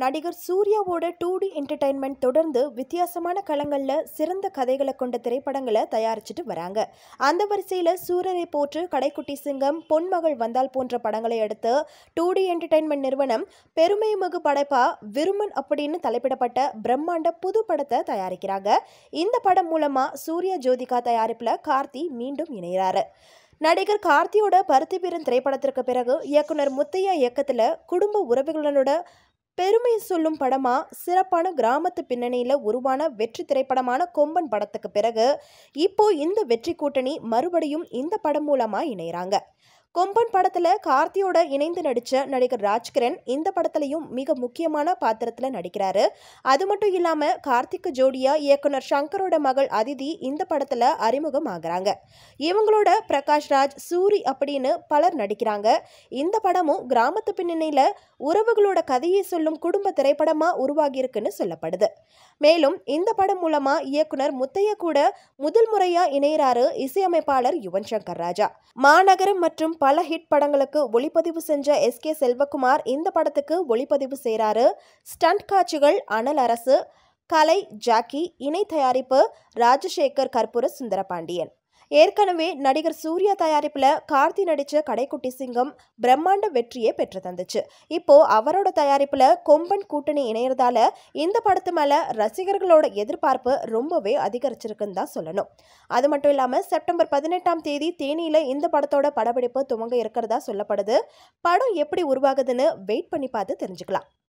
நடிகர் சூர்யாவோட two D entertainment தொடர்ந்து வித்தியாசமான களங்களில் சிறந்த கதைகளை கொண்ட திரைப்படங்களை தயாரிச்சுட்டு வராங்க அந்த வரிசையில் சூரரை போற்று கடைக்குட்டி சிங்கம் பொன்மகள் வந்தால் போன்ற படங்களை அடுத்து டூ டி என்டர்டைன்மெண்ட் நிறுவனம் பெருமை மிகு படைப்பா விருமன் அப்படின்னு தலைப்பிடப்பட்ட பிரம்மாண்ட புது படத்தை தயாரிக்கிறாங்க இந்த படம் மூலமாக சூர்யா ஜோதிகா தயாரிப்பில் கார்த்தி மீண்டும் இணைகிறாரு நடிகர் கார்த்தியோட பருத்தி பீரன் திரைப்படத்திற்கு பிறகு இயக்குனர் முத்தையா இயக்கத்தில் குடும்ப உறவுகளோட பெருமை சொல்லும் படமா சிறப்பான கிராமத்து பின்னணியில் உருவான வெற்றி திரைப்படமான கொம்பன் படத்துக்கு பிறகு இப்போ இந்த வெற்றி கூட்டணி மறுபடியும் இந்த படம் மூலமா இணைகிறாங்க கொம்பன் படத்தில் கார்த்தியோட இணைந்து நடித்த நடிகர் ராஜ்கிரண் இந்த படத்துலையும் மிக முக்கியமான பாத்திரத்தில் நடிக்கிறாரு அது மட்டும் இல்லாமல் கார்த்திக்கு ஜோடியாக இயக்குனர் சங்கரோட மகள் அதிதி இந்த படத்தில் அறிமுகம் ஆகிறாங்க இவங்களோட பிரகாஷ் ராஜ் சூரி அப்படின்னு பலர் நடிக்கிறாங்க இந்த படமும் கிராமத்து பின்னணியில் உறவுகளோட கதையை சொல்லும் குடும்ப திரைப்படமாக உருவாகியிருக்குன்னு சொல்லப்படுது மேலும் இந்த படம் மூலமாக இயக்குனர் முத்தைய கூட முதல் முறையாக இணையிறாரு இசையமைப்பாளர் யுவன் சங்கர் ராஜா மாநகரம் மற்றும் பல ஹிட் படங்களுக்கு ஒளிப்பதிவு செஞ்ச எஸ் கே செல்வகுமார் இந்த படத்துக்கு ஒளிப்பதிவு செய்கிறாரு ஸ்டண்ட் காட்சிகள் அனல் அரசு கலை ஜாக்கி இணை தயாரிப்பு ராஜசேகர் கற்பூர சுந்தரபாண்டியன் ஏற்கனவே நடிகர் சூர்யா தயாரிப்பில் கார்த்தி நடித்த கடைக்குட்டி சிங்கம் பிரம்மாண்ட வெற்றியை பெற்று தந்துச்சு இப்போ அவரோட தயாரிப்பில் கொம்பன் கூட்டணி இணையறதால இந்த படத்து மேலே ரசிகர்களோட எதிர்பார்ப்பு ரொம்பவே அதிகரிச்சிருக்குன்னு தான் சொல்லணும் அது மட்டும் இல்லாமல் செப்டம்பர் பதினெட்டாம் தேதி தேனியில் இந்த படத்தோட படப்பிடிப்பு துவங்க இருக்கிறதா சொல்லப்படுது படம் எப்படி உருவாகுதுன்னு வெயிட் பண்ணி பார்த்து தெரிஞ்சுக்கலாம்